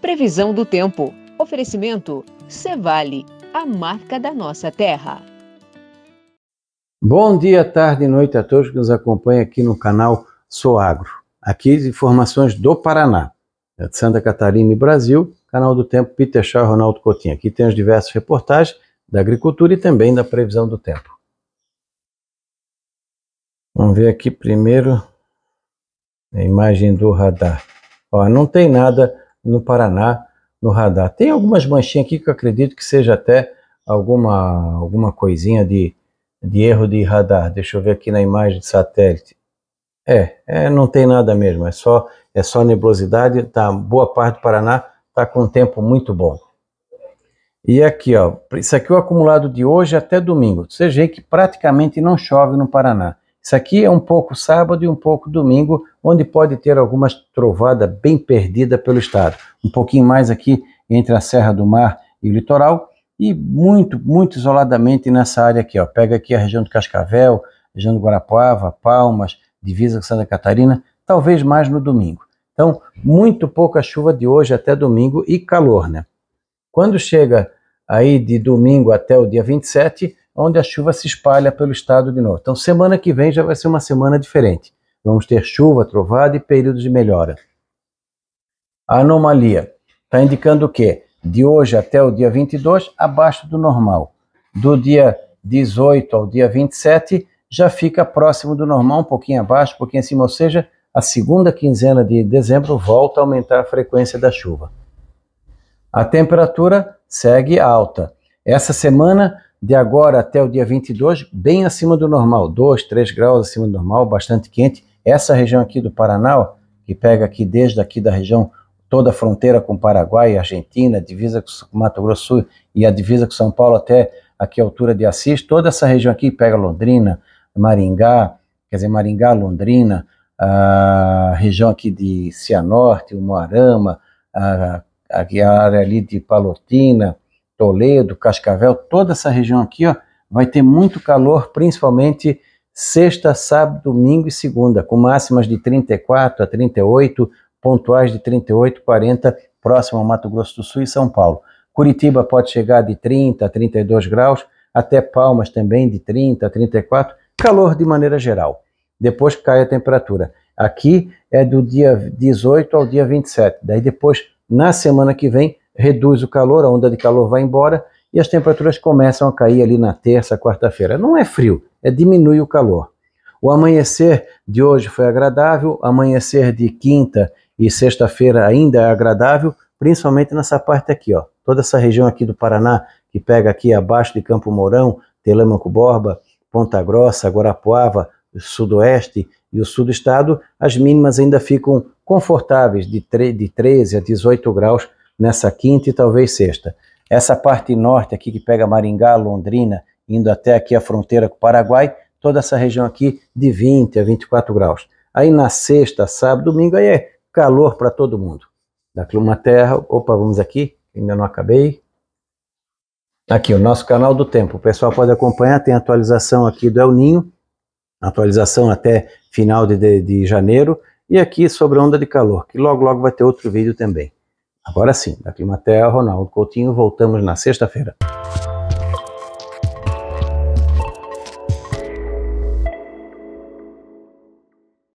Previsão do tempo. Oferecimento Cevale, a marca da nossa terra. Bom dia, tarde e noite a todos que nos acompanham aqui no canal Soagro. Aqui informações do Paraná, é de Santa Catarina e Brasil, canal do tempo Peter Shaw e Ronaldo Coutinho. Aqui tem as diversas reportagens da agricultura e também da previsão do tempo. Vamos ver aqui primeiro a imagem do radar. Ó, não tem nada no Paraná, no radar. Tem algumas manchinhas aqui que eu acredito que seja até alguma, alguma coisinha de, de erro de radar. Deixa eu ver aqui na imagem de satélite. É, é, não tem nada mesmo, é só, é só nebulosidade, tá, boa parte do Paraná está com um tempo muito bom. E aqui, ó, isso aqui é o acumulado de hoje até domingo. Você vê que praticamente não chove no Paraná. Isso aqui é um pouco sábado e um pouco domingo, onde pode ter algumas trovada bem perdida pelo estado. Um pouquinho mais aqui entre a Serra do Mar e o litoral e muito, muito isoladamente nessa área aqui, ó. Pega aqui a região do Cascavel, região do Guarapuava, Palmas, divisa com Santa Catarina, talvez mais no domingo. Então, muito pouca chuva de hoje até domingo e calor, né? Quando chega aí de domingo até o dia 27, onde a chuva se espalha pelo estado de novo. Então, semana que vem já vai ser uma semana diferente. Vamos ter chuva, trovada e períodos de melhora. A anomalia está indicando o quê? De hoje até o dia 22, abaixo do normal. Do dia 18 ao dia 27, já fica próximo do normal, um pouquinho abaixo, um pouquinho acima, ou seja, a segunda quinzena de dezembro volta a aumentar a frequência da chuva. A temperatura segue alta. Essa semana de agora até o dia 22, bem acima do normal, 2, 3 graus acima do normal, bastante quente. Essa região aqui do Paraná, que pega aqui desde aqui da região toda a fronteira com Paraguai e Argentina, divisa com Mato Grosso e a divisa com São Paulo até aqui a altura de Assis, toda essa região aqui pega Londrina, Maringá, quer dizer, Maringá, Londrina, a região aqui de Cianorte, Moarama a, a área ali de Palotina, Toledo, Cascavel, toda essa região aqui, ó, vai ter muito calor, principalmente sexta, sábado, domingo e segunda, com máximas de 34 a 38, pontuais de 38, 40, próximo ao Mato Grosso do Sul e São Paulo. Curitiba pode chegar de 30 a 32 graus, até Palmas também de 30 a 34, calor de maneira geral. Depois cai a temperatura. Aqui é do dia 18 ao dia 27. Daí depois, na semana que vem, reduz o calor, a onda de calor vai embora e as temperaturas começam a cair ali na terça, quarta-feira. Não é frio, é diminui o calor. O amanhecer de hoje foi agradável, amanhecer de quinta e sexta-feira ainda é agradável, principalmente nessa parte aqui, ó. Toda essa região aqui do Paraná, que pega aqui abaixo de Campo Mourão, Telêmaco Borba, Ponta Grossa, Guarapuava, Sudoeste e o Sul do Estado, as mínimas ainda ficam confortáveis, de, de 13 a 18 graus nessa quinta e talvez sexta. Essa parte norte aqui que pega Maringá, Londrina, indo até aqui a fronteira com o Paraguai, toda essa região aqui de 20 a 24 graus. Aí na sexta, sábado, domingo, aí é calor para todo mundo. da clima terra, opa, vamos aqui, ainda não acabei. Aqui, o nosso canal do tempo, o pessoal pode acompanhar, tem atualização aqui do El Ninho, atualização até final de, de, de janeiro, e aqui sobre a onda de calor, que logo logo vai ter outro vídeo também. Agora sim, da Climaterra, Ronaldo Coutinho, voltamos na sexta-feira.